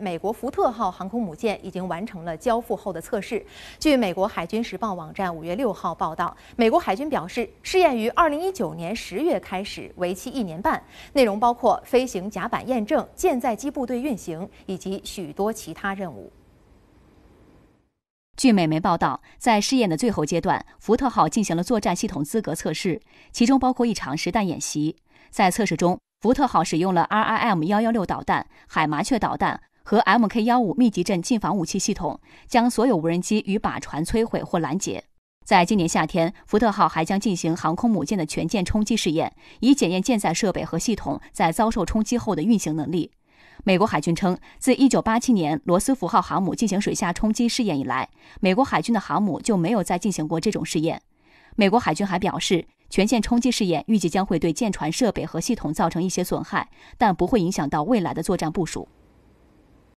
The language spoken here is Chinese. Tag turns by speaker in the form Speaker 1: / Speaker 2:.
Speaker 1: 美国福特号航空母舰已经完成了交付后的测试。据美国海军时报网站五月六号报道，美国海军表示，试验于二零一九年十月开始，为期一年半，内容包括飞行甲板验证、舰载机部队运行以
Speaker 2: 及许多其他任务。
Speaker 3: 据美媒报道，在试验的最后阶段，福特号进行了作战系统资格测试，其中包括一场实弹演习。在测试中，福特号使用了 RIM 幺幺六导弹、海麻雀导弹。和 MK 幺五密集阵近防武器系统将所有无人机与靶船摧毁或拦截。在今年夏天，福特号还将进行航空母舰的全舰冲击试验，以检验舰载设备和系统在遭受冲击后的运行能力。美国海军称，自1987年罗斯福号航母进行水下冲击试验以来，美国海军的航母就没有再进行过这种试验。美国海军还表示，全舰冲击试验预计将会对舰船设备和系统造成一些损害，但不会影响到未来的作战部署。